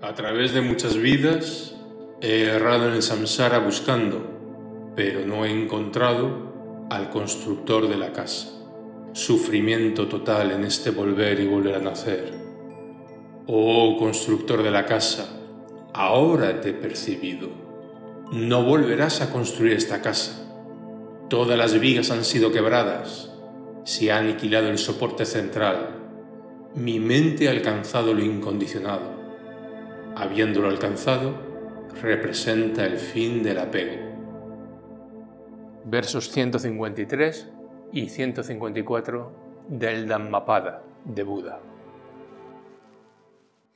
A través de muchas vidas he errado en el samsara buscando, pero no he encontrado al constructor de la casa. Sufrimiento total en este volver y volver a nacer. Oh constructor de la casa, ahora te he percibido. No volverás a construir esta casa. Todas las vigas han sido quebradas. Se ha aniquilado el soporte central. Mi mente ha alcanzado lo incondicionado habiéndolo alcanzado, representa el fin del apego. Versos 153 y 154 del Dhammapada de Buda.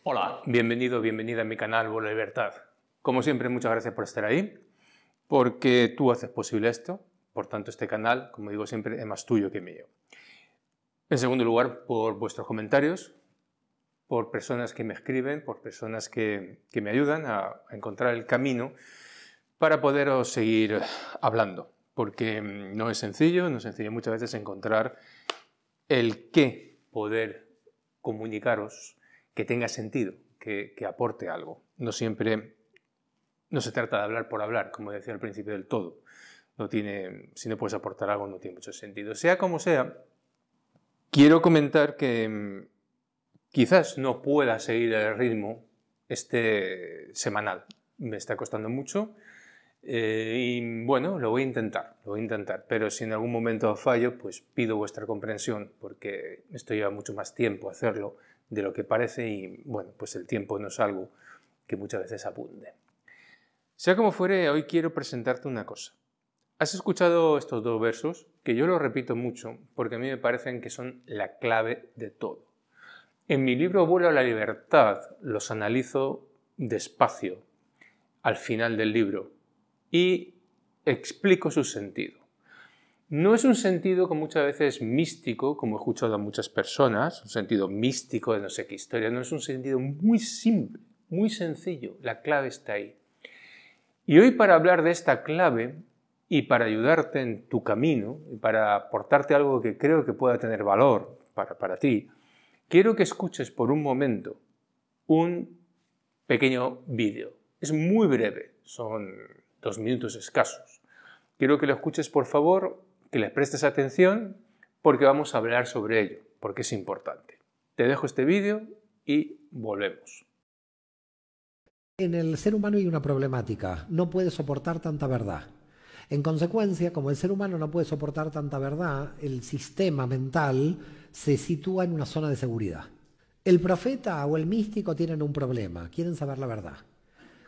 Hola, bienvenido, bienvenida a mi canal Vola Libertad. Como siempre, muchas gracias por estar ahí, porque tú haces posible esto, por tanto este canal, como digo siempre, es más tuyo que mío. En segundo lugar, por vuestros comentarios, por personas que me escriben, por personas que, que me ayudan a, encontrar el camino para poderos seguir hablando, porque mm, no es sencillo, no es sencillo muchas veces encontrar el qué poder comunicaros que tenga sentido, que, que, aporte algo. No siempre, no se trata de hablar por hablar, como decía al principio del todo. No tiene, si no puedes aportar algo, no tiene mucho sentido. Sea como sea, quiero comentar que mm, Quizás no pueda seguir el ritmo este semanal. Me está costando mucho. Eh, y bueno, lo voy a intentar, lo voy a intentar. Pero si en algún momento fallo, pues pido vuestra comprensión, porque esto lleva mucho más tiempo hacerlo de lo que parece y bueno, pues el tiempo no es algo que muchas veces abunde. Sea como fuere, hoy quiero presentarte una cosa. Has escuchado estos dos versos, que yo lo repito mucho, porque a mí me parecen que son la clave de todo. En mi libro Vuelo a la Libertad los analizo despacio al final del libro y explico su sentido. No es un sentido que muchas veces místico, como he escuchado a muchas personas, un sentido místico de no sé qué historia, no es un sentido muy simple, muy sencillo, la clave está ahí. Y hoy para hablar de esta clave y para ayudarte en tu camino y para aportarte algo que creo que pueda tener valor para ti, quiero que escuches por un momento un pequeño vídeo. Es muy breve, son dos minutos escasos. Quiero que lo escuches por favor, que le prestes atención, porque vamos a hablar sobre ello, porque es importante. Te dejo este vídeo y volvemos. En el ser humano hay una problemática, no puede soportar tanta verdad en consecuencia, como el ser humano no puede soportar tanta verdad, el sistema mental se sitúa en una zona de seguridad. El profeta o el místico tienen un problema, quieren saber la verdad.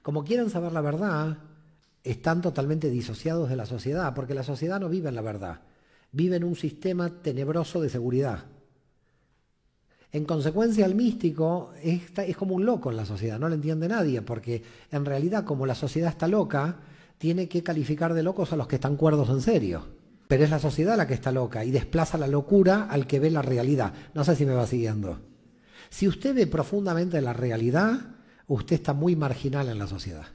Como quieren saber la verdad, están totalmente disociados de la sociedad, porque la sociedad no vive en la verdad, vive en un sistema tenebroso de seguridad. En consecuencia, el místico es, como un loco en la sociedad, no lo entiende nadie, porque en realidad como la sociedad está loca, tiene que calificar de locos a los que están cuerdos en serio. Pero es la sociedad la que está loca y desplaza la locura al que ve la realidad. No sé si me va siguiendo. Si usted ve profundamente la realidad, usted está muy marginal en la sociedad.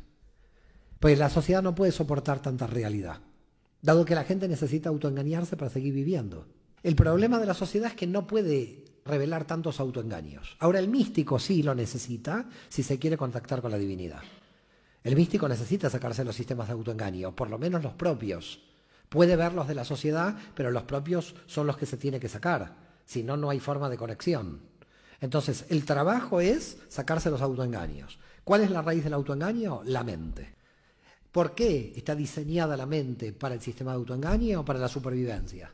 Pues la sociedad no puede soportar tanta realidad, dado que la gente necesita autoengañarse para seguir viviendo. El problema de la sociedad es que no puede revelar tantos autoengaños. Ahora el místico sí lo necesita si se quiere contactar con la divinidad. El místico necesita sacarse los sistemas de autoengaño, por lo menos los propios. Puede ver los de la sociedad, pero los propios son los que se tiene que sacar. Si no, no hay forma de conexión. Entonces, el trabajo es sacarse los autoengaños. ¿Cuál es la raíz del autoengaño? La mente. ¿Por qué está diseñada la mente para el sistema de autoengaño o para la supervivencia?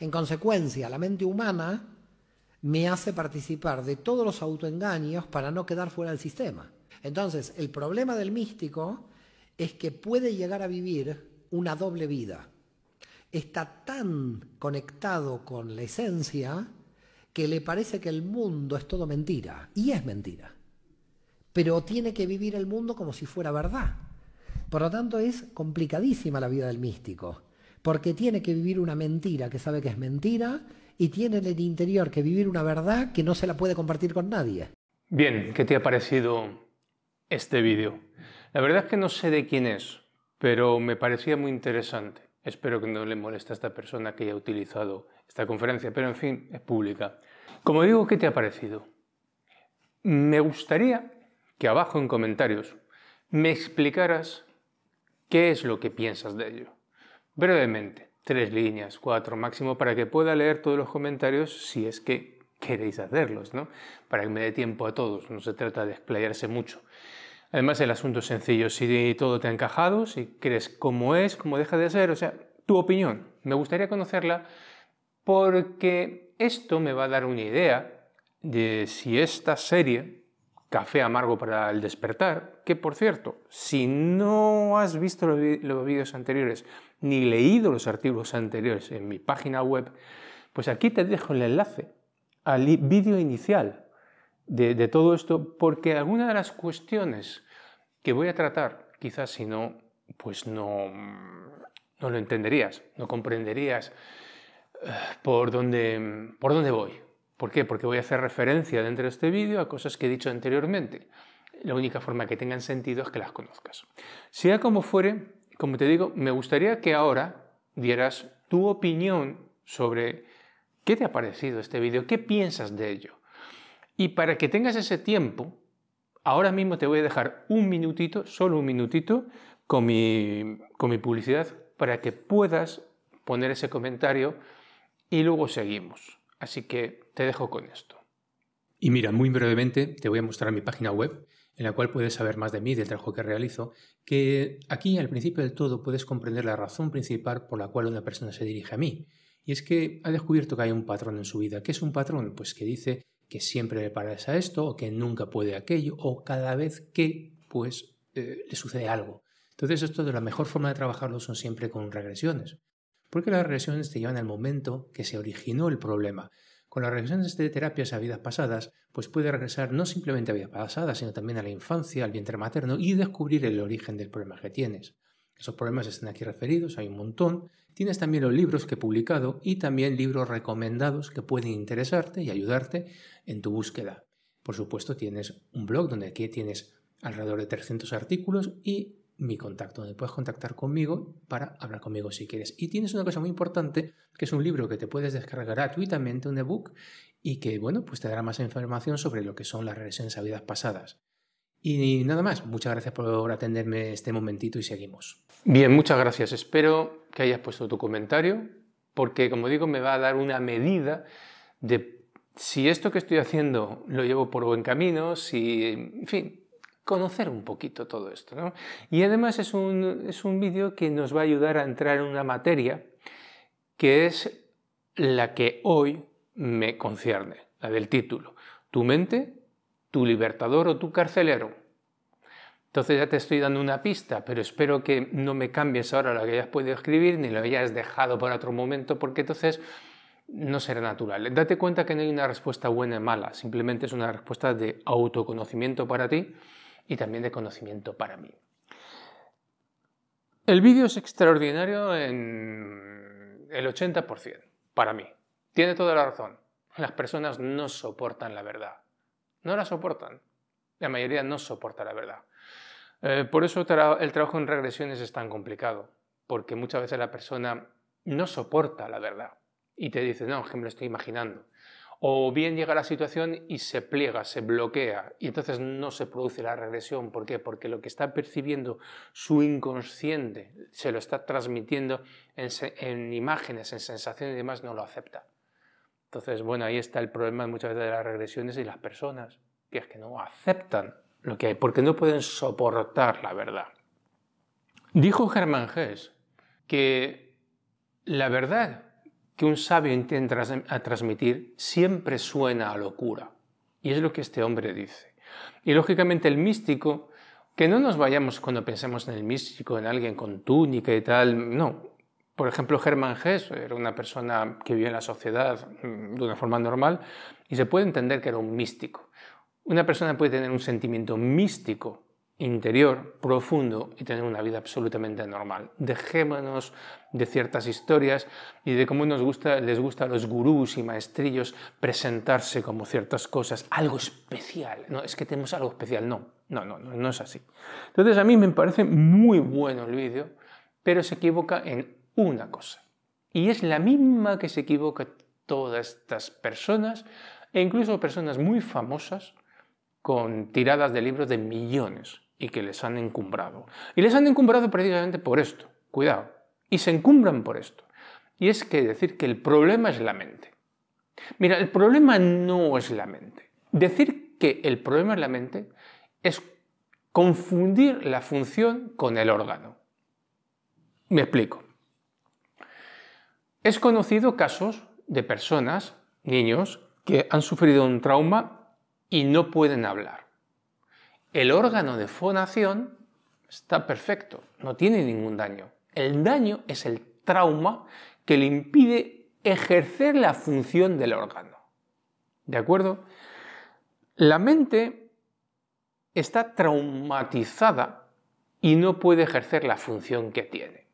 En consecuencia, la mente humana me hace participar de todos los autoengaños para no quedar fuera del sistema. Entonces, el problema del místico es que puede llegar a vivir una doble vida. Está tan conectado con la esencia que le parece que el mundo es todo mentira, y es mentira. Pero tiene que vivir el mundo como si fuera verdad. Por lo tanto, es complicadísima la vida del místico, porque tiene que vivir una mentira que sabe que es mentira y tiene en el interior que vivir una verdad que no se la puede compartir con nadie. Bien, ¿qué te ha parecido este vídeo. La verdad es que no sé de quién es, pero me parecía muy interesante. Espero que no le moleste a esta persona que haya utilizado esta conferencia, pero en fin, es pública. Como digo, ¿qué te ha parecido? Me gustaría que abajo en comentarios me explicaras qué es lo que piensas de ello. Brevemente, tres líneas, cuatro máximo, para que pueda leer todos los comentarios si es que queréis hacerlos, ¿no? Para que me dé tiempo a todos, no se trata de explayarse mucho. Además, el asunto es sencillo, si todo te ha encajado, si crees cómo es, cómo deja de ser, o sea, tu opinión. Me gustaría conocerla porque esto me va a dar una idea de si esta serie, Café Amargo para el Despertar, que por cierto, si no has visto los vídeos anteriores ni leído los artículos anteriores en mi página web, pues aquí te dejo el enlace al vídeo inicial de, todo esto, porque alguna de las cuestiones que voy a tratar, quizás si no, pues no, no lo entenderías, no comprenderías eh, por dónde, por dónde voy. ¿Por qué? Porque voy a hacer referencia dentro de este vídeo a cosas que he dicho anteriormente. La única forma que tengan sentido es que las conozcas. Sea como fuere, como te digo, me gustaría que ahora dieras tu opinión sobre ¿Qué te ha parecido este vídeo? ¿Qué piensas de ello? Y para que tengas ese tiempo, ahora mismo te voy a dejar un minutito, solo un minutito, con mi, con mi publicidad para que puedas poner ese comentario y luego seguimos. Así que te dejo con esto. Y mira, muy brevemente te voy a mostrar mi página web en la cual puedes saber más de mí, del trabajo que realizo, que aquí al principio del todo puedes comprender la razón principal por la cual una persona se dirige a mí. Y es que ha descubierto que hay un patrón en su vida. ¿Qué es un patrón? Pues que dice que siempre le parece a esto o que nunca puede aquello o cada vez que pues eh, le sucede algo. Entonces esto de la mejor forma de trabajarlo son siempre con regresiones. Porque las regresiones te llevan al momento que se originó el problema. Con las regresiones de terapias a vidas pasadas, pues puede regresar no simplemente a vidas pasadas, sino también a la infancia, al vientre materno y descubrir el origen del problema que tienes. Esos problemas están aquí referidos, hay un montón, Tienes también los libros que he publicado y también libros recomendados que pueden interesarte y ayudarte en tu búsqueda. Por supuesto, tienes un blog donde aquí tienes alrededor de 300 artículos y mi contacto, donde puedes contactar conmigo para hablar conmigo si quieres. Y tienes una cosa muy importante, que es un libro que te puedes descargar gratuitamente, un ebook, y que, bueno, pues te dará más información sobre lo que son las regresiones a vidas pasadas. Y nada más, muchas gracias por atenderme este momentito y seguimos. Bien, muchas gracias. Espero que hayas puesto tu comentario, porque como digo, me va a dar una medida de si esto que estoy haciendo lo llevo por buen camino, si, en fin, conocer un poquito todo esto. Y además es un, es un vídeo que nos va a ayudar a entrar en una materia que es la que hoy me concierne, la del título. Tu mente, tu libertador o tu carcelero. Entonces ya te estoy dando una pista, pero espero que no me cambies ahora lo que hayas podido escribir ni lo hayas dejado para otro momento, porque entonces no será natural. Date cuenta que no hay una respuesta buena y mala, simplemente es una respuesta de autoconocimiento para ti y también de conocimiento para mí. El vídeo es extraordinario en el 80%, para mí. Tiene toda la razón. Las personas no soportan la verdad. No la soportan. La mayoría no soporta la verdad. Eh, por eso el trabajo en regresiones es tan complicado, porque muchas veces la persona no soporta la verdad y te dice, no, es que me lo estoy imaginando. O bien llega la situación y se pliega, se bloquea, y entonces no se produce la regresión. ¿Por qué? Porque lo que está percibiendo su inconsciente se lo está transmitiendo en, en imágenes, en sensaciones y demás, no lo acepta. Entonces, bueno, ahí está el problema muchas veces de las regresiones y las personas, que es que no aceptan que porque no pueden soportar la verdad. Dijo Germán Gess que la verdad que un sabio intenta transmitir siempre suena a locura. Y es lo que este hombre dice. Y lógicamente el místico, que no nos vayamos cuando pensemos en el místico, en alguien con túnica y tal, no. Por ejemplo, Germán Gess era una persona que vivió en la sociedad mm, de una forma normal y se puede entender que era un místico. Una persona puede tener un sentimiento místico interior profundo y tener una vida absolutamente normal. Dejémonos de ciertas historias y de cómo nos gusta, les gusta a los gurús y maestrillos presentarse como ciertas cosas, algo especial. No, es que tenemos algo especial. No, no, no, no, no es así. Entonces a mí me parece muy bueno el vídeo, pero se equivoca en una cosa. Y es la misma que se equivoca todas estas personas e incluso personas muy famosas con tiradas de libros de millones y que les han encumbrado. Y les han encumbrado precisamente por esto, cuidado, y se encumbran por esto. Y es que decir que el problema es la mente. Mira, el problema no es la mente. Decir que el problema es la mente es confundir la función con el órgano. Me explico. Es conocido casos de personas, niños, que han sufrido un trauma y no pueden hablar. El órgano de fonación está perfecto, no tiene ningún daño. El daño es el trauma que le impide ejercer la función del órgano. ¿De acuerdo? La mente está traumatizada y no puede ejercer la función que tiene.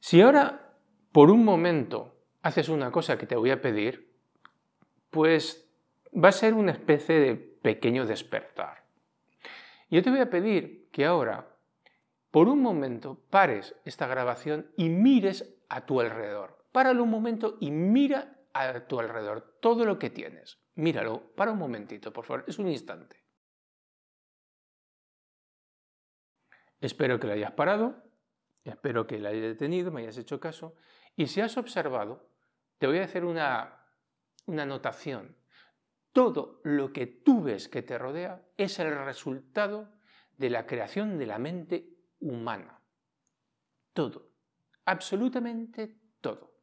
Si ahora, por un momento, haces una cosa que te voy a pedir, pues va a ser una especie de pequeño despertar. Yo te voy a pedir que ahora, por un momento, pares esta grabación y mires a tu alrededor. Páralo un momento y mira a tu alrededor todo lo que tienes. Míralo, para un momentito, por favor, es un instante. Espero que la hayas parado, espero que la hayas detenido, me hayas hecho caso. Y si has observado, te voy a hacer una, una anotación todo lo que tú ves que te rodea es el resultado de la creación de la mente humana. Todo, absolutamente todo.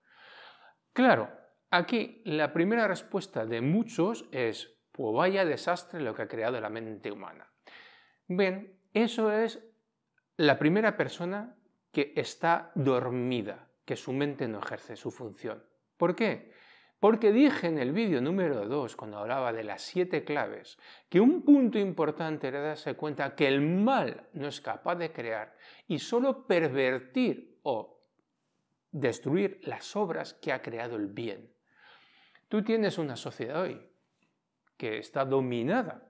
Claro, aquí la primera respuesta de muchos es, pues vaya desastre lo que ha creado la mente humana. Bien, eso es la primera persona que está dormida, que su mente no ejerce su función. ¿Por qué? Porque dije en el vídeo número 2, cuando hablaba de las siete claves, que un punto importante era darse cuenta que el mal no es capaz de crear y solo pervertir o destruir las obras que ha creado el bien. Tú tienes una sociedad hoy que está dominada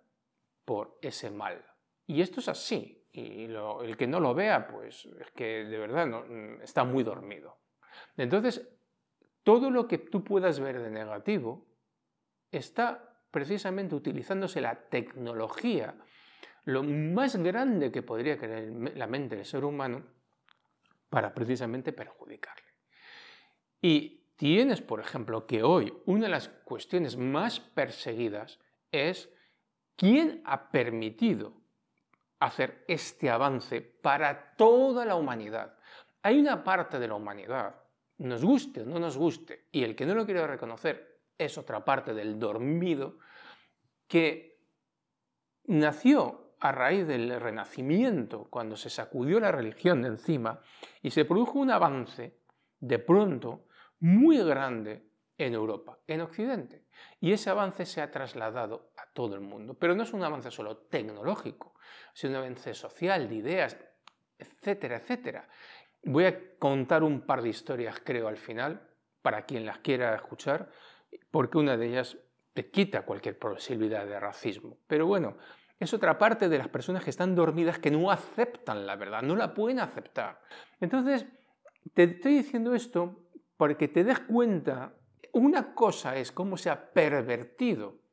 por ese mal. Y esto es así. Y el que no lo vea, pues es que de verdad no, mm, está muy dormido. Entonces, todo lo que tú puedas ver de negativo está precisamente utilizándose la tecnología, lo más grande que podría querer la mente del ser humano, para precisamente perjudicarle. Y tienes, por ejemplo, que hoy una de las cuestiones más perseguidas es quién ha permitido hacer este avance para toda la humanidad. Hay una parte de la humanidad nos guste o no nos guste, y el que no lo quiere reconocer es otra parte del dormido, que nació a raíz del Renacimiento, cuando se sacudió la religión de encima, y se produjo un avance, de pronto, muy grande en Europa, en Occidente. Y ese avance se ha trasladado a todo el mundo. Pero no es un avance solo tecnológico, sino un avance social, de ideas, etcétera, etcétera. Voy a contar un par de historias, creo, al final, para quien las quiera escuchar, porque una de ellas te quita cualquier posibilidad de racismo. Pero bueno, es otra parte de las personas que están dormidas que no aceptan la verdad, no la pueden aceptar. Entonces, te estoy diciendo esto porque te des cuenta, una cosa es cómo se ha pervertido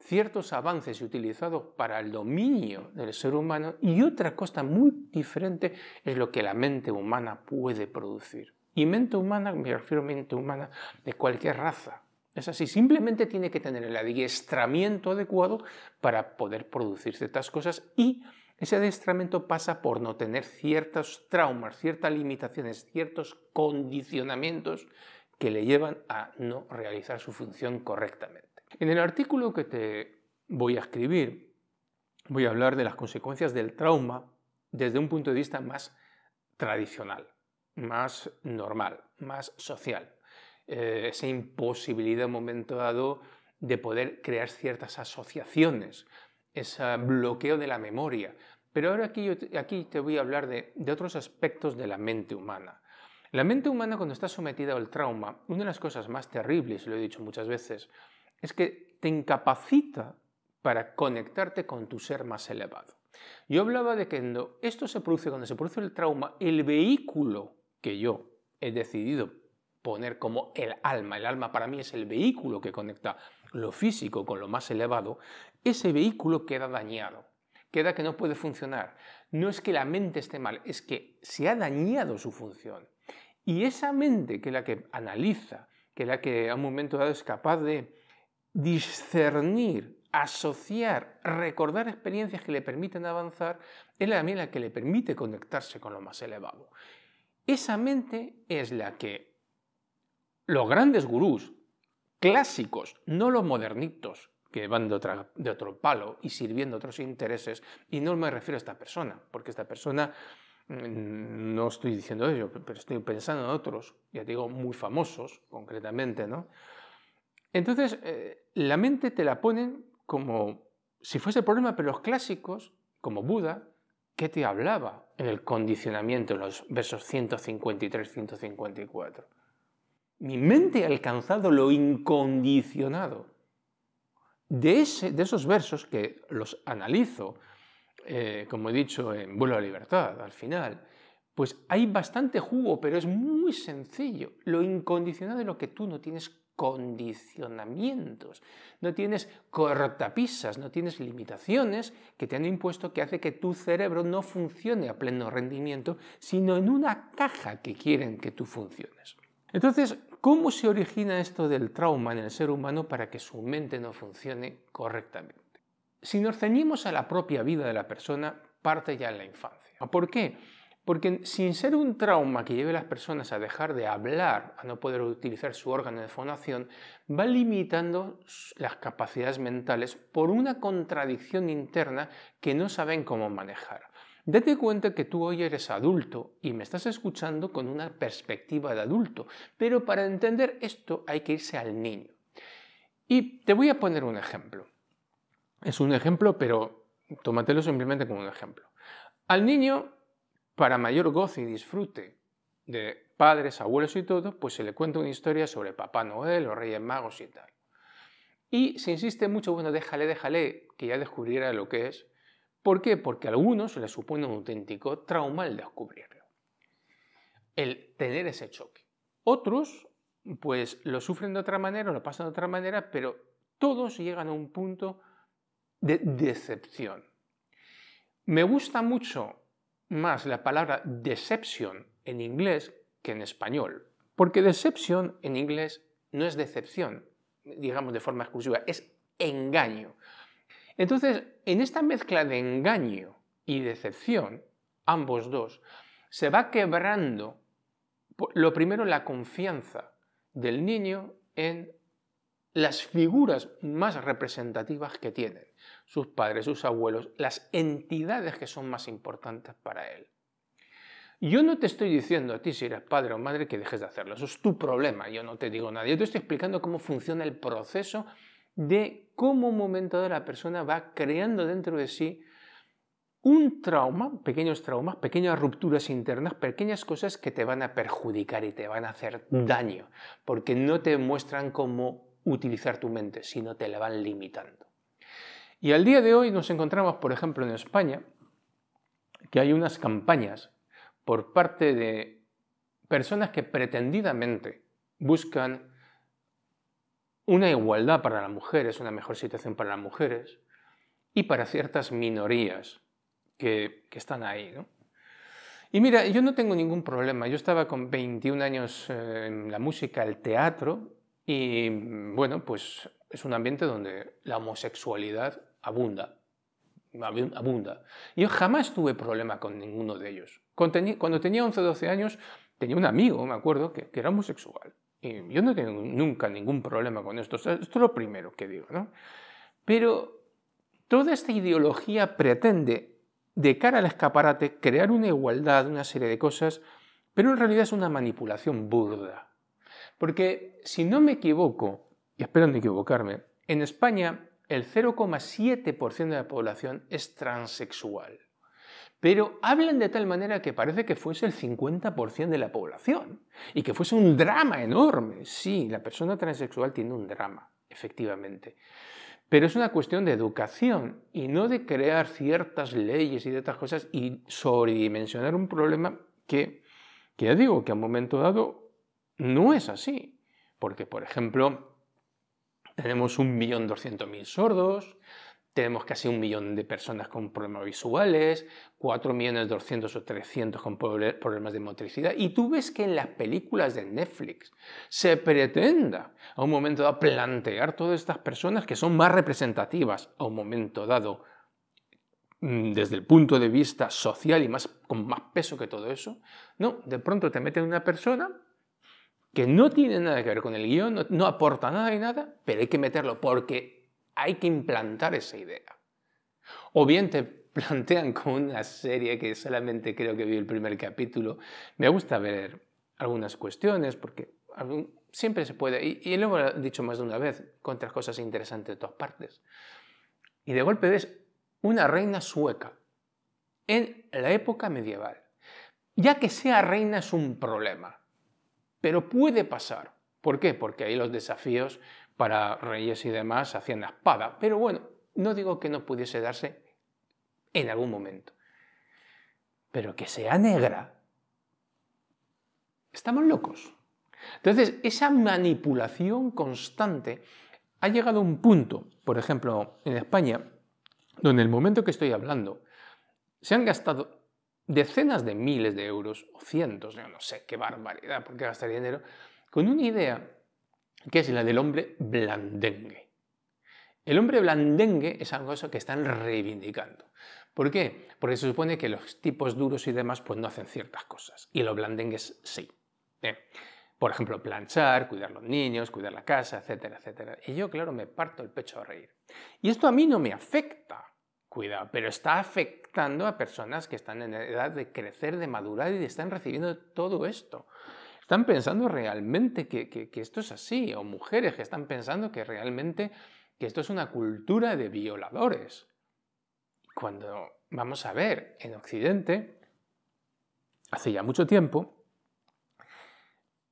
ciertos avances utilizados para el dominio del ser humano y otra cosa muy diferente es lo que la mente humana puede producir. Y mente humana, me refiero a mente humana de cualquier raza. Es así, simplemente tiene que tener el adiestramiento adecuado para poder producir ciertas cosas y ese adiestramiento pasa por no tener ciertos traumas, ciertas limitaciones, ciertos condicionamientos que le llevan a no realizar su función correctamente. En el artículo que te voy a escribir, voy a hablar de las consecuencias del trauma desde un punto de vista más tradicional, más normal, más social. Eh, esa imposibilidad en un momento dado de poder crear ciertas asociaciones, ese bloqueo de la memoria. Pero ahora aquí, aquí te voy a hablar de otros aspectos de la mente humana. La mente humana cuando está sometida al trauma, una de las cosas más terribles, lo he dicho muchas veces, es que te incapacita para conectarte con tu ser más elevado. Yo hablaba de que cuando esto se produce, cuando se produce el trauma, el vehículo que yo he decidido poner como el alma, el alma para mí es el vehículo que conecta lo físico con lo más elevado, ese vehículo queda dañado, queda que no puede funcionar. No es que la mente esté mal, es que se ha dañado su función. Y esa mente que es la que analiza, que es la que a un momento dado es capaz de discernir, asociar, recordar experiencias que le permiten avanzar, es la la que le permite conectarse con lo más elevado. Esa mente es la que los grandes gurús clásicos, no los modernitos, que van de, otro palo y sirviendo otros intereses, y no me refiero a esta persona, porque esta persona mm, no estoy diciendo ello, pero estoy pensando en otros, ya te digo, muy famosos concretamente, ¿no? Entonces, eh, la mente te la ponen como si fuese el problema, pero los clásicos, como Buda, ¿qué te hablaba en el condicionamiento, en los versos 153-154? Mi mente ha alcanzado lo incondicionado. De, esos versos que los analizo, eh, como he dicho, en Vuelo a la Libertad, al final, pues hay bastante jugo, pero es muy sencillo. Lo incondicionado es lo que tú no tienes condicionamientos, no tienes cortapisas, no tienes limitaciones que te han impuesto que hace que tu cerebro no funcione a pleno rendimiento, sino en una caja que quieren que tú funciones. Entonces, ¿cómo se origina esto del trauma en el ser humano para que su mente no funcione correctamente? Si nos ceñimos a la propia vida de la persona, parte ya en la infancia. ¿Por qué? Porque sin ser un trauma que lleve a las personas a dejar de hablar, a no poder utilizar su órgano de fonación, va limitando las capacidades mentales por una contradicción interna que no saben cómo manejar. Date cuenta que tú hoy eres adulto y me estás escuchando con una perspectiva de adulto, pero para entender esto hay que irse al niño. Y te voy a poner un ejemplo. Es un ejemplo, pero tómatelo simplemente como un ejemplo. Al niño para mayor gozo y disfrute de padres, abuelos y todo, pues se le cuenta una historia sobre Papá Noel, o Reyes Magos y tal. Y se insiste mucho, bueno, déjale, déjale, que ya descubriera lo que es. ¿Por qué? Porque a algunos les supone un auténtico trauma el descubrirlo, el tener ese choque. Otros, pues lo sufren de otra manera, lo pasan de otra manera, pero todos llegan a un punto de decepción. Me gusta mucho más la palabra deception en inglés que en español. Porque deception en inglés no es decepción, digamos de forma exclusiva, es engaño. Entonces, en esta mezcla de engaño y decepción, ambos dos, se va quebrando lo primero la confianza del niño en las figuras más representativas que tiene sus padres, sus abuelos, las entidades que son más importantes para él. Yo no te estoy diciendo a ti, si eres padre o madre, que dejes de hacerlo. Eso es tu problema, yo no te digo nada. Yo te estoy explicando cómo funciona el proceso de cómo un momento de la persona va creando dentro de sí un trauma, pequeños traumas, pequeñas rupturas internas, pequeñas cosas que te van a perjudicar y te van a hacer mm. daño, porque no te muestran cómo utilizar tu mente, sino te la van limitando. Y al día de hoy nos encontramos, por ejemplo, en España, que hay unas campañas por parte de personas que pretendidamente buscan una igualdad para las mujeres, una mejor situación para las mujeres y para ciertas minorías que, están ahí. Y mira, yo no tengo ningún problema. Yo estaba con 21 años eh, en la música, el teatro, y bueno, pues es un ambiente donde la homosexualidad abunda. Abunda. Yo jamás tuve problema con ninguno de ellos. Cuando tenía 11 o 12 años, tenía un amigo, me acuerdo, que, era homosexual. Y yo no tengo nunca ningún problema con esto. Esto es lo primero que digo, Pero toda esta ideología pretende, de cara al escaparate, crear una igualdad, una serie de cosas, pero en realidad es una manipulación burda. Porque, si no me equivoco, y espero no equivocarme, en España el 0,7% de la población es transexual. Pero hablan de tal manera que parece que fuese el 50% de la población y que fuese un drama enorme. Sí, la persona transexual tiene un drama, efectivamente. Pero es una cuestión de educación y no de crear ciertas leyes y de otras cosas y sobredimensionar un problema que, que ya digo, que a un momento dado no es así. Porque, por ejemplo, tenemos 1.200.000 sordos, tenemos casi un millón de personas con problemas visuales, cuatro millones o 300 con problemas de motricidad. Y tú ves que en las películas de Netflix se pretenda a un momento dado plantear todas estas personas que son más representativas a un momento dado mm, desde el punto de vista social y más, con más peso que todo eso. No, de pronto te meten una persona que no tiene nada que ver con el guión, no, aporta nada y nada, pero hay que meterlo porque hay que implantar esa idea. O bien te plantean con una serie que solamente creo que vi el primer capítulo. Me gusta ver algunas cuestiones porque siempre se puede, y, y lo hemos dicho más de una vez, con otras cosas interesantes de todas partes. Y de golpe ves una reina sueca en la época medieval. Ya que sea reina es un problema, pero puede pasar. ¿Por qué? Porque ahí los desafíos para reyes y demás hacían la espada. Pero bueno, no digo que no pudiese darse en algún momento. Pero que sea negra. Estamos locos. Entonces, esa manipulación constante ha llegado a un punto, por ejemplo, en España, donde en el momento que estoy hablando, se han gastado decenas de miles de euros o cientos, no sé, qué barbaridad, ¿por qué gastar dinero? Con una idea que es la del hombre blandengue. El hombre blandengue es algo eso que están reivindicando. ¿Por qué? Porque se supone que los tipos duros y demás pues no hacen ciertas cosas y los blandengues sí. ¿eh? Por ejemplo, planchar, cuidar los niños, cuidar la casa, etcétera, etcétera. Y yo, claro, me parto el pecho a reír. Y esto a mí no me afecta, Cuidado, pero está afectando a personas que están en edad de crecer, de madurar y están recibiendo todo esto. Están pensando realmente que, esto es así, o mujeres que están pensando que realmente que esto es una cultura de violadores. Cuando vamos a ver en Occidente, hace ya mucho tiempo,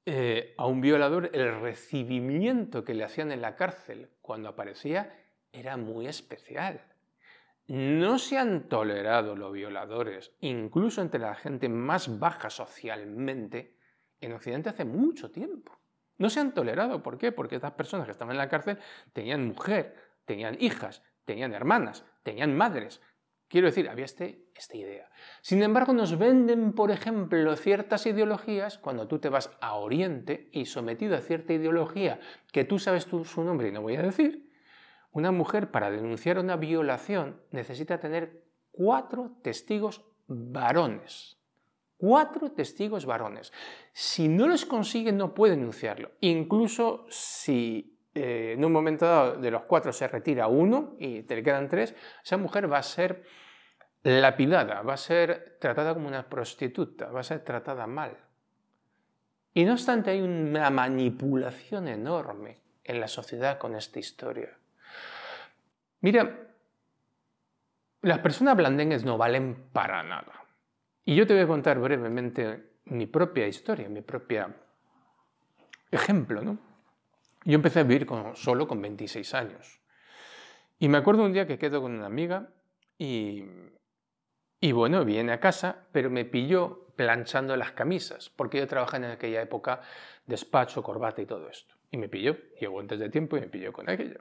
eh, a un violador el recibimiento que le hacían en la cárcel cuando aparecía era muy especial no se han tolerado los violadores, incluso entre la gente más baja socialmente, en Occidente hace mucho tiempo. No se han tolerado, ¿por qué? Porque estas personas que estaban en la cárcel tenían mujer, tenían hijas, tenían hermanas, tenían madres. Quiero decir, había este, esta idea. Sin embargo, nos venden, por ejemplo, ciertas ideologías cuando tú te vas a Oriente y sometido a cierta ideología que tú sabes tú su nombre y no voy a decir, una mujer para denunciar una violación necesita tener cuatro testigos varones. Cuatro testigos varones. Si no los consigue no puede denunciarlo. Incluso si eh, en un momento dado de los cuatro se retira uno y te quedan tres, esa mujer va a ser lapidada, va a ser tratada como una prostituta, va a ser tratada mal. Y no obstante hay una manipulación enorme en la sociedad con esta historia. Mira, las personas blandengues no valen para nada. Y yo te voy a contar brevemente mi propia historia, mi propio ejemplo, ¿no? Yo empecé a vivir solo con 26 años. Y me acuerdo un día que quedo con una amiga y, y bueno, viene a casa, pero me pilló planchando las camisas, porque yo trabajaba en aquella época despacho, corbata y todo esto. Y me pilló, llegó antes de tiempo y me pilló con aquello.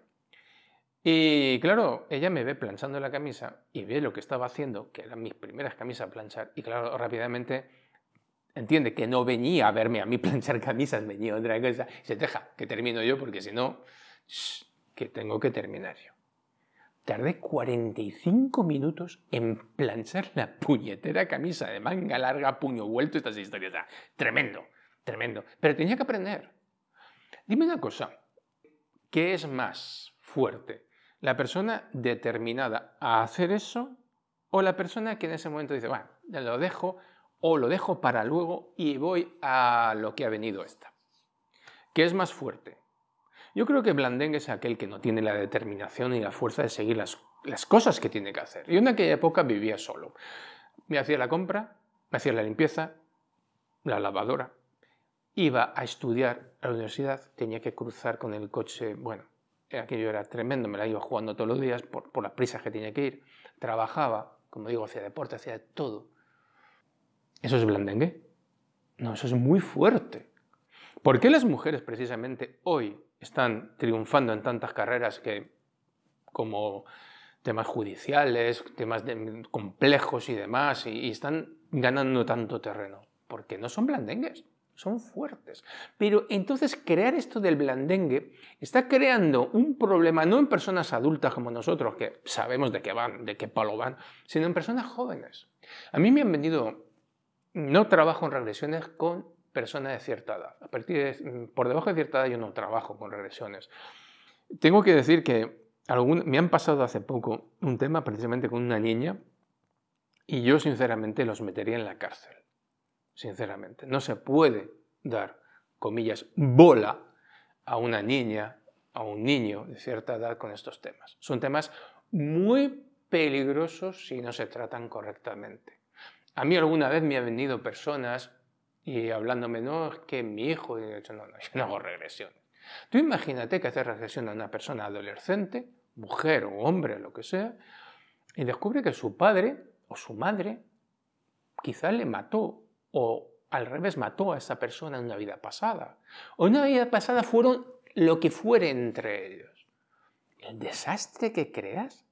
Y claro, ella me ve planchando la camisa y ve lo que estaba haciendo, que eran mis primeras camisas a planchar, y claro, rápidamente entiende que no venía a verme a mí planchar camisas, venía otra cosa, y se deja que termino yo porque si no, que tengo que terminar yo. Tardé 45 minutos en planchar la puñetera camisa de manga larga, puño vuelto, estas historias. tremendo, tremendo. Pero tenía que aprender. Dime una cosa, ¿qué es más fuerte? ¿La persona determinada a hacer eso o la persona que en ese momento dice, bueno, lo dejo o lo dejo para luego y voy a lo que ha venido esta? ¿Qué es más fuerte? Yo creo que Blandengue es aquel que no tiene la determinación y la fuerza de seguir las, las cosas que tiene que hacer. Yo en aquella época vivía solo. Me hacía la compra, me hacía la limpieza, la lavadora. Iba a estudiar a la universidad, tenía que cruzar con el coche, bueno, aquello era tremendo, me la iba jugando todos los días por, por las prisas que tenía que ir. Trabajaba, como digo, hacía deporte, hacía todo. ¿Eso es blandengue? No, eso es muy fuerte. ¿Por qué las mujeres precisamente hoy están triunfando en tantas carreras que, como temas judiciales, temas complejos y demás, y están ganando tanto terreno? Porque no son blandengues son fuertes. Pero entonces crear esto del blandengue está creando un problema no en personas adultas como nosotros, que sabemos de qué van, de qué palo van, sino en personas jóvenes. A mí me han venido... no trabajo en regresiones con personas de cierta edad. A partir mm, por debajo de cierta edad yo no trabajo con regresiones. Tengo que decir que me han pasado hace poco un tema precisamente con una niña y yo sinceramente los metería en la cárcel sinceramente. No se puede dar, comillas, bola a una niña, a un niño de cierta edad con estos temas. Son temas muy peligrosos si no se tratan correctamente. A mí alguna vez me han venido personas y hablándome, no, es que mi hijo, y yo no, no, yo no hago regresión. Tú imagínate que haces regresión a una persona adolescente, mujer o hombre, lo que sea, y descubre que su padre o su madre quizá le mató o al revés mató a esa persona en una vida pasada. O en una vida pasada fueron lo que fuere entre ellos. El desastre que creas.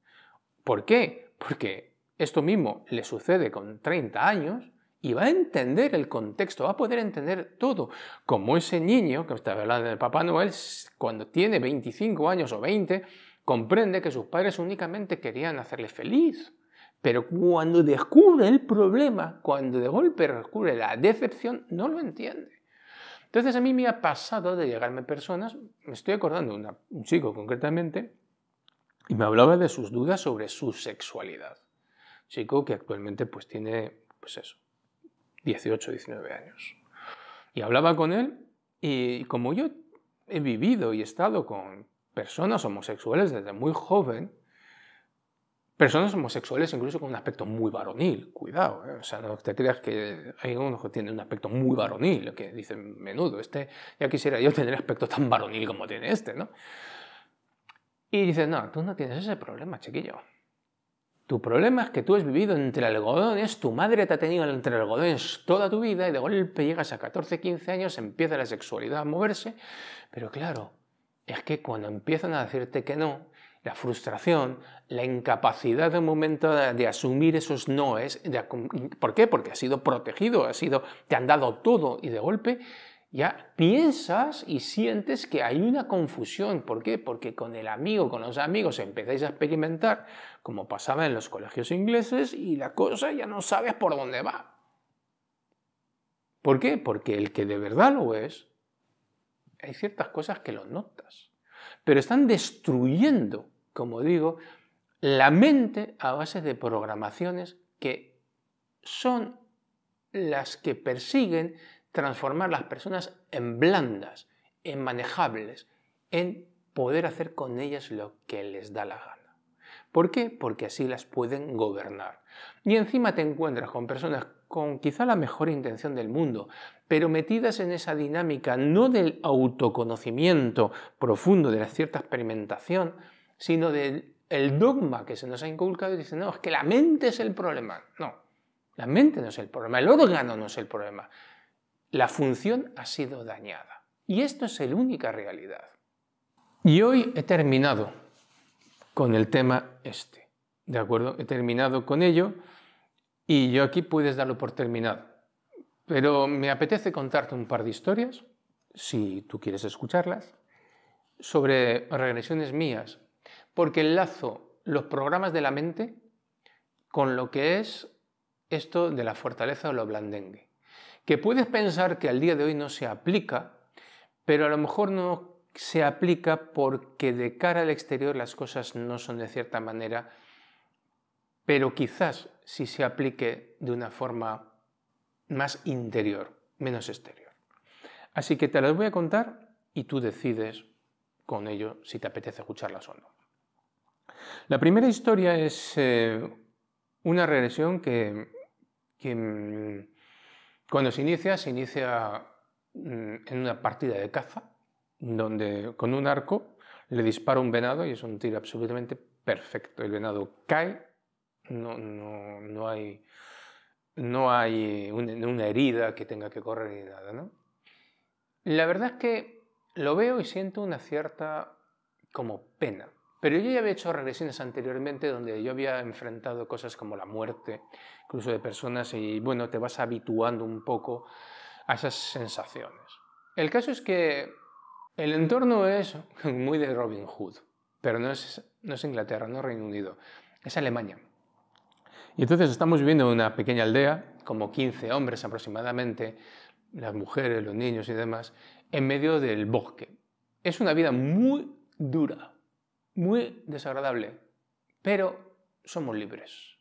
¿Por qué? Porque esto mismo le sucede con 30 años y va a entender el contexto, va a poder entender todo. Como ese niño que estaba hablando del Papá Noel, cuando tiene 25 años o 20, comprende que sus padres únicamente querían hacerle feliz pero cuando descubre el problema, cuando de golpe descubre la decepción, no lo entiende. Entonces a mí me ha pasado de llegarme personas, me estoy acordando de un chico concretamente, y me hablaba de sus dudas sobre su sexualidad. Un chico que actualmente pues tiene, pues eso, 18, 19 años. Y hablaba con él y como yo he vivido y estado con personas homosexuales desde muy joven, personas homosexuales incluso con un aspecto muy varonil, cuidado, ¿eh? o sea, no te creas que hay uno que tiene un aspecto muy varonil, que dicen, menudo, este, ya quisiera yo tener aspecto tan varonil como tiene este, ¿no? Y dicen, no, tú no tienes ese problema, chiquillo. Tu problema es que tú has vivido entre algodones, tu madre te ha tenido entre algodones toda tu vida y de golpe llegas a 14, 15 años, empieza la sexualidad a moverse, pero claro, es que cuando empiezan a decirte que no, la frustración, la incapacidad de momento de, asumir esos noes. ¿Por qué? Porque has sido protegido, sido, te han dado todo y de golpe ya piensas y sientes que hay una confusión. ¿Por qué? Porque con el amigo, con los amigos empezáis a experimentar, como pasaba en los colegios ingleses, y la cosa ya no sabes por dónde va. ¿Por qué? Porque el que de verdad lo es, hay ciertas cosas que lo notas, pero están destruyendo como digo, la mente a base de programaciones que son las que persiguen transformar las personas en blandas, en manejables, en poder hacer con ellas lo que les da la gana. ¿Por qué? Porque así las pueden gobernar. Y encima te encuentras con personas con quizá la mejor intención del mundo, pero metidas en esa dinámica no del autoconocimiento profundo, de la cierta experimentación, sino del dogma que se nos ha inculcado y dicen no, es que la mente es el problema. No, la mente no es el problema, el órgano no es el problema. La función ha sido dañada. Y esto es la única realidad. Y hoy he terminado con el tema este. ¿De acuerdo? He terminado con ello y yo aquí puedes darlo por terminado. Pero me apetece contarte un par de historias, si tú quieres escucharlas, sobre regresiones mías porque enlazo los programas de la mente con lo que es esto de la fortaleza o lo blandengue. Que puedes pensar que al día de hoy no se aplica, pero a lo mejor no se aplica porque de cara al exterior las cosas no son de cierta manera, pero quizás si se aplique de una forma más interior, menos exterior. Así que te las voy a contar y tú decides con ello si te apetece escucharlas o no. La primera historia es eh, una regresión que, mm, cuando se inicia, se inicia mm, en una partida de caza, donde con un arco le dispara un venado y es un tiro absolutamente perfecto. El venado cae, no, hay, una, herida que tenga que correr ni nada. La verdad es que lo veo y siento una cierta como pena pero yo ya había hecho regresiones anteriormente donde yo había enfrentado cosas como la muerte, incluso de personas, y bueno, te vas habituando un poco a esas sensaciones. El caso es que el entorno es muy de Robin Hood, pero no es, Inglaterra, no es Reino Unido, es Alemania. Y entonces estamos viviendo en una pequeña aldea, como 15 hombres aproximadamente, las mujeres, los niños y demás, en medio del bosque. Es una vida muy dura, muy desagradable, pero somos libres.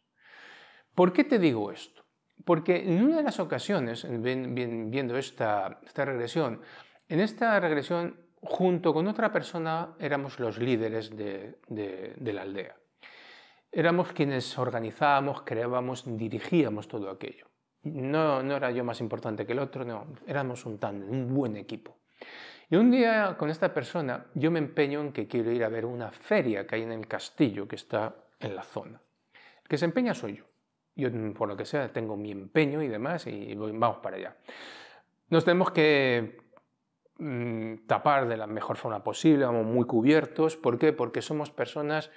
¿Por qué te digo esto? Porque en una de las ocasiones, viendo esta, regresión, en esta regresión, junto con otra persona, éramos los líderes de, la aldea. Éramos quienes organizábamos, creábamos, dirigíamos todo aquello. No, era yo más importante que el otro, no, éramos un tan, un buen equipo. Y un día con esta persona yo me empeño en que quiero ir a ver una feria que hay en el castillo que está en la zona. El que se empeña soy yo. Yo, por lo que sea, tengo mi empeño y demás y vamos para allá. Nos tenemos que mm, tapar de la mejor forma posible, vamos muy cubiertos. ¿Por qué? Porque somos personas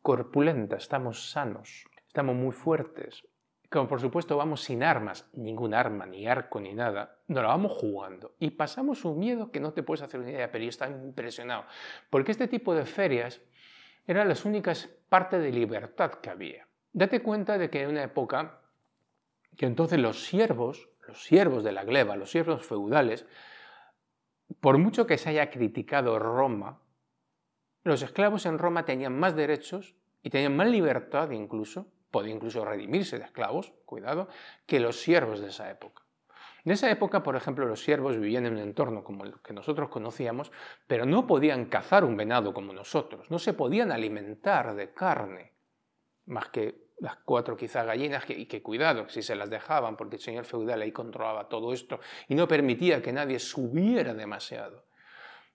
corpulentas, estamos sanos, estamos muy fuertes, como por supuesto vamos sin armas, ningún arma, ni arco, ni nada, nos la vamos jugando y pasamos un miedo que no te puedes hacer una idea, pero yo estaba impresionado, porque este tipo de ferias eran las únicas partes de libertad que había. Date cuenta de que en una época que entonces los siervos, los siervos de la gleba, los siervos feudales, por mucho que se haya criticado Roma, los esclavos en Roma tenían más derechos y tenían más libertad incluso podía incluso redimirse de esclavos, cuidado, que los siervos de esa época. En esa época, por ejemplo, los siervos vivían en un entorno como el que nosotros conocíamos, pero no podían cazar un venado como nosotros, no se podían alimentar de carne, más que las cuatro quizás gallinas, y que cuidado, si se las dejaban, porque el señor feudal ahí controlaba todo esto y no permitía que nadie subiera demasiado.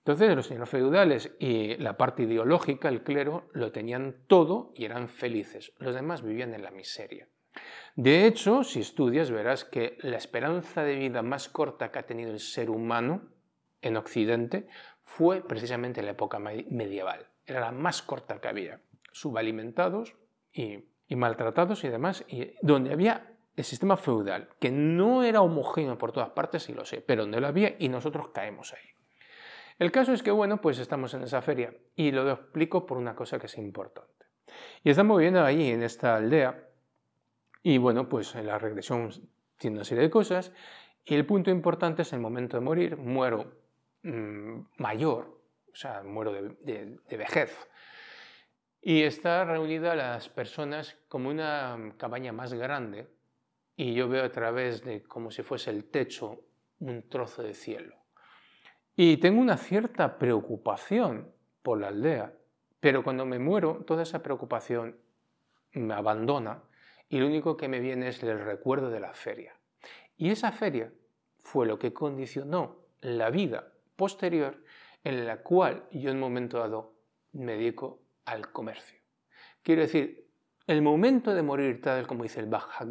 Entonces los señores feudales y la parte ideológica, el clero, lo tenían todo y eran felices. Los demás vivían en la miseria. De hecho, si estudias, verás que la esperanza de vida más corta que ha tenido el ser humano en Occidente fue precisamente en la época medieval. Era la más corta que había. Subalimentados y, maltratados y demás, y donde había el sistema feudal, que no era homogéneo por todas partes, y lo sé, pero donde lo había y nosotros caemos ahí. El caso es que, bueno, pues estamos en esa feria y lo explico por una cosa que es importante. Y estamos viviendo ahí en esta aldea y, bueno, pues en la regresión tiene una serie de cosas y el punto importante es el momento de morir, muero mm, mayor, o sea, muero de, vejez. Y está reunida las personas como una cabaña más grande y yo veo a través de como si fuese el techo un trozo de cielo. Y tengo una cierta preocupación por la aldea, pero cuando me muero toda esa preocupación me abandona y lo único que me viene es el recuerdo de la feria. Y esa feria fue lo que condicionó la vida posterior en la cual yo en un momento dado me dedico al comercio. Quiero decir, el momento de morir tal como dice el Bhagavad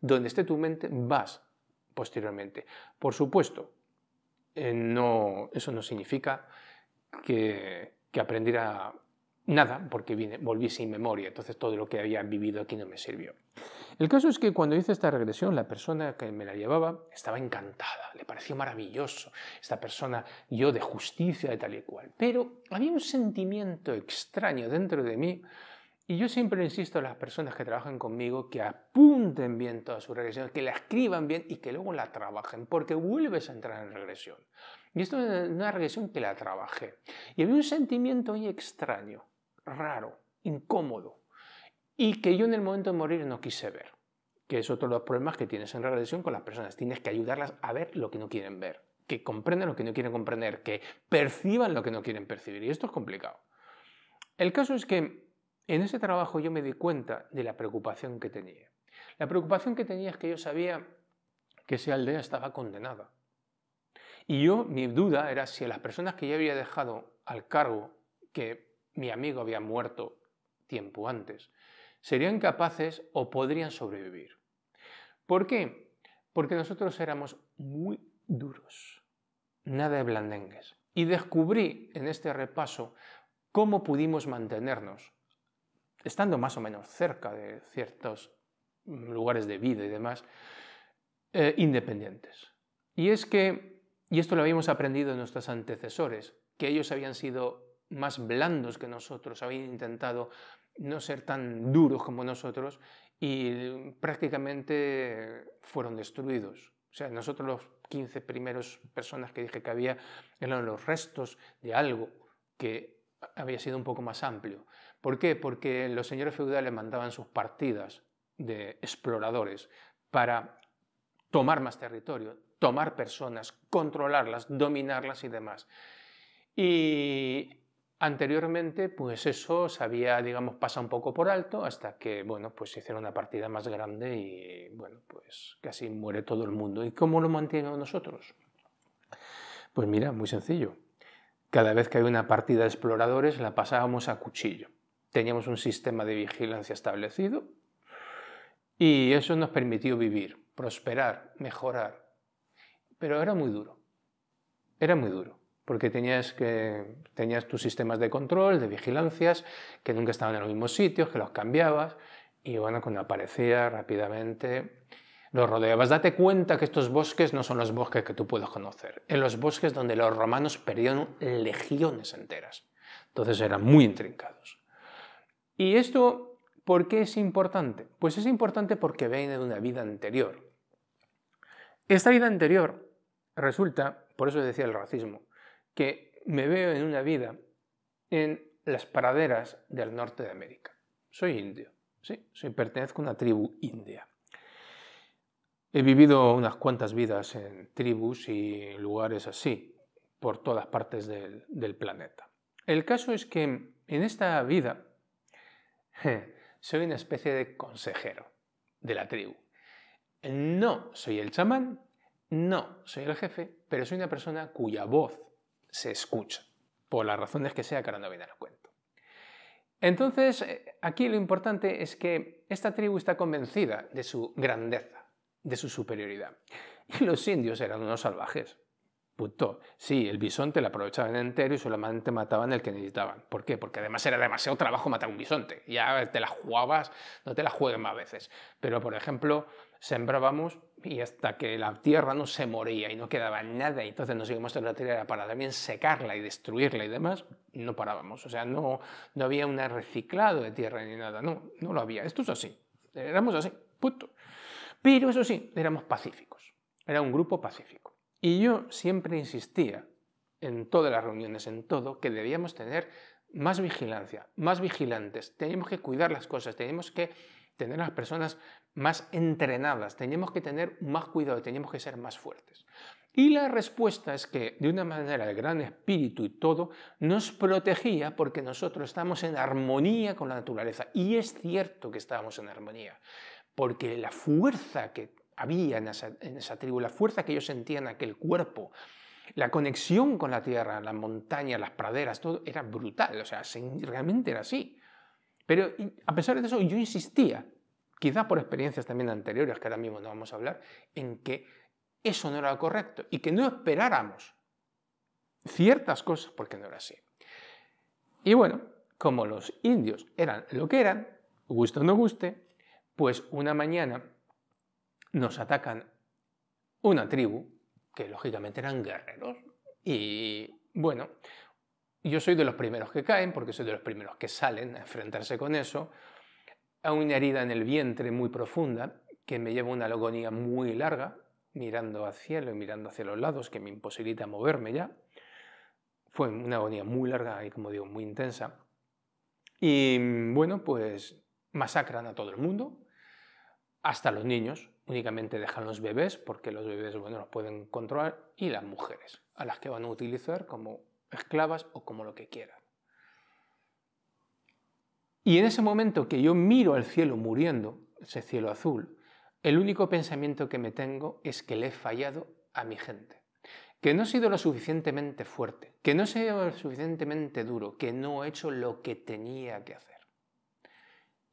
donde esté tu mente, vas posteriormente. Por supuesto, eh, no, eso no significa que, aprendiera nada, porque vine, volví sin memoria, entonces todo lo que había vivido aquí no me sirvió. El caso es que cuando hice esta regresión, la persona que me la llevaba estaba encantada, le pareció maravilloso, esta persona, yo de justicia, de tal y cual. Pero había un sentimiento extraño dentro de mí y yo siempre insisto a las personas que trabajan conmigo que apunten bien todas su regresiones, que la escriban bien y que luego la trabajen, porque vuelves a entrar en regresión. Y esto es una regresión que la trabajé. Y había un sentimiento muy extraño, raro, incómodo, y que yo en el momento de morir no quise ver. Que es otro de los problemas que tienes en regresión con las personas. Tienes que ayudarlas a ver lo que no quieren ver, que comprendan lo que no quieren comprender, que perciban lo que no quieren percibir. Y esto es complicado. El caso es que en ese trabajo yo me di cuenta de la preocupación que tenía. La preocupación que tenía es que yo sabía que esa aldea estaba condenada. Y yo, mi duda era si las personas que yo había dejado al cargo, que mi amigo había muerto tiempo antes, serían capaces o podrían sobrevivir. ¿Por qué? Porque nosotros éramos muy duros, nada de blandengues. Y descubrí en este repaso cómo pudimos mantenernos estando más o menos cerca de ciertos lugares de vida y demás, eh, independientes. Y es que, y esto lo habíamos aprendido de nuestros antecesores, que ellos habían sido más blandos que nosotros, habían intentado no ser tan duros como nosotros y prácticamente fueron destruidos. O sea, nosotros los 15 primeros personas que dije que había eran los restos de algo que había sido un poco más amplio. ¿Por qué? Porque los señores feudales mandaban sus partidas de exploradores para tomar más territorio, tomar personas, controlarlas, dominarlas y demás. Y anteriormente, pues eso se había, digamos, pasado un poco por alto hasta que, bueno, pues hicieron una partida más grande y, bueno, pues casi muere todo el mundo. ¿Y cómo lo mantenemos nosotros? Pues mira, muy sencillo. Cada vez que hay una partida de exploradores la pasábamos a cuchillo. Teníamos un sistema de vigilancia establecido y eso nos permitió vivir, prosperar, mejorar. Pero era muy duro. Era muy duro porque tenías, que, tenías tus sistemas de control, de vigilancias, que nunca estaban en los mismos sitios, que los cambiabas, y bueno, cuando aparecía rápidamente los rodeabas. Date cuenta que estos bosques no son los bosques que tú puedes conocer, en los bosques donde los romanos perdieron legiones enteras. Entonces eran muy intrincados. ¿Y esto por qué es importante? Pues es importante porque viene de una vida anterior. Esta vida anterior resulta, por eso decía el racismo, que me veo en una vida en las praderas del norte de América. Soy indio, sí, soy, pertenezco a una tribu india. He vivido unas cuantas vidas en tribus y lugares así, por todas partes del planeta. El caso es que en esta vida Soy una especie de consejero de la tribu. No soy el chamán, no soy el jefe, pero soy una persona cuya voz se escucha, por las razones que sea que ahora no viene al cuento. Entonces, eh, aquí lo importante es que esta tribu está convencida de su grandeza, de su superioridad. Y los indios eran unos salvajes, Puto, Sí, el bisonte lo aprovechaban entero y solamente mataban el que necesitaban. ¿Por qué? Porque además era demasiado trabajo matar un bisonte. Ya te la jugabas, no te la jueguen más veces. Pero, por ejemplo, sembrábamos y hasta que la tierra no se moría y no quedaba nada, y entonces nos íbamos a la tierra para también secarla y destruirla y demás, no parábamos. O sea, no, no había un reciclado de tierra ni nada. No, no lo había. Esto es así. Éramos así. Punto. Pero eso sí, éramos pacíficos. Era un grupo pacífico. Y yo siempre insistía en todas las reuniones, en todo, que debíamos tener más vigilancia, más vigilantes, teníamos que cuidar las cosas, tenemos que tener a las personas más entrenadas, teníamos que tener más cuidado, teníamos que ser más fuertes. Y la respuesta es que, de una manera, el gran espíritu y todo nos protegía porque nosotros estamos en armonía con la naturaleza. Y es cierto que estábamos en armonía, porque la fuerza que había en esa, tribu, la fuerza que ellos sentían en aquel cuerpo, la conexión con la tierra, las montañas, las praderas, todo era brutal, o sea, realmente era así. Pero a pesar de eso, yo insistía, quizá por experiencias también anteriores, que ahora mismo no vamos a hablar, en que eso no era correcto y que no esperáramos ciertas cosas porque no era así. Y bueno, como los indios eran lo que eran, gusto o no guste, pues una mañana nos atacan una tribu, que lógicamente eran guerreros, y bueno, yo soy de los primeros que caen, porque soy de los primeros que salen a enfrentarse con eso, a una herida en el vientre muy profunda, que me lleva una agonía muy larga, mirando al cielo y mirando hacia los lados, que me imposibilita moverme ya. Fue una agonía muy larga y, como digo, muy intensa. Y bueno, pues masacran a todo el mundo, hasta los niños, únicamente dejan los bebés, porque los bebés bueno, los pueden controlar, y las mujeres, a las que van a utilizar como esclavas o como lo que quieran. Y en ese momento que yo miro al cielo muriendo, ese cielo azul, el único pensamiento que me tengo es que le he fallado a mi gente, que no he sido lo suficientemente fuerte, que no he sido lo suficientemente duro, que no he hecho lo que tenía que hacer.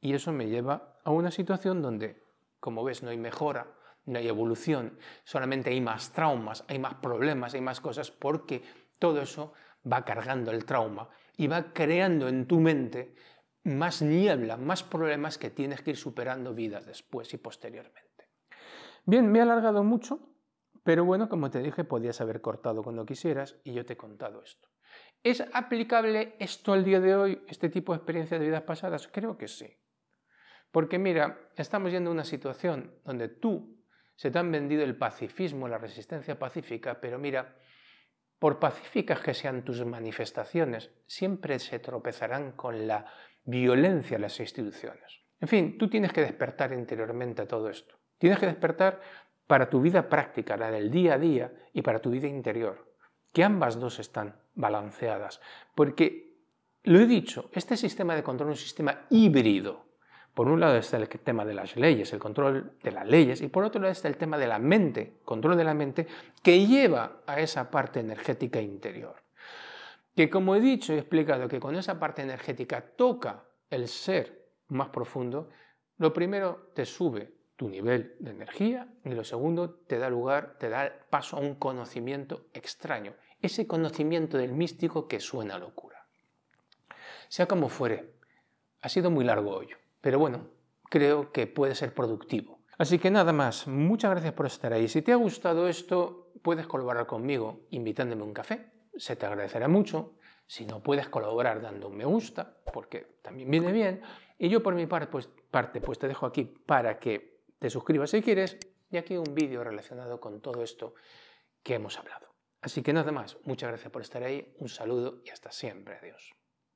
Y eso me lleva a una situación donde como ves, no hay mejora, no hay evolución, solamente hay más traumas, hay más problemas, hay más cosas, porque todo eso va cargando el trauma y va creando en tu mente más niebla, más problemas que tienes que ir superando vidas después y posteriormente. Bien, me he alargado mucho, pero bueno, como te dije, podías haber cortado cuando quisieras y yo te he contado esto. ¿Es aplicable esto al día de hoy, este tipo de experiencias de vidas pasadas? Creo que sí. Porque mira, estamos yendo a una situación donde tú se te han vendido el pacifismo, la resistencia pacífica, pero mira, por pacíficas que sean tus manifestaciones, siempre se tropezarán con la violencia de las instituciones. En fin, tú tienes que despertar interiormente a todo esto. Tienes que despertar para tu vida práctica, la del día a día, y para tu vida interior, que ambas dos están balanceadas, porque, lo he dicho, este sistema de control es un sistema híbrido, por un lado está el tema de las leyes, el control de las leyes, y por otro lado está el tema de la mente, control de la mente, que lleva a esa parte energética interior. Que como he dicho, y explicado que con esa parte energética toca el ser más profundo, lo primero te sube tu nivel de energía y lo segundo te da lugar, te da paso a un conocimiento extraño, ese conocimiento del místico que suena locura. Sea como fuere, ha sido muy largo hoyo pero bueno, creo que puede ser productivo. Así que nada más, muchas gracias por estar ahí. Si te ha gustado esto, puedes colaborar conmigo invitándome un café, se te agradecerá mucho. Si no puedes colaborar dando un me gusta, porque también viene bien. Y yo por mi parte pues, parte, pues te dejo aquí para que te suscribas si quieres. Y aquí un vídeo relacionado con todo esto que hemos hablado. Así que nada más, muchas gracias por estar ahí, un saludo y hasta siempre, adiós.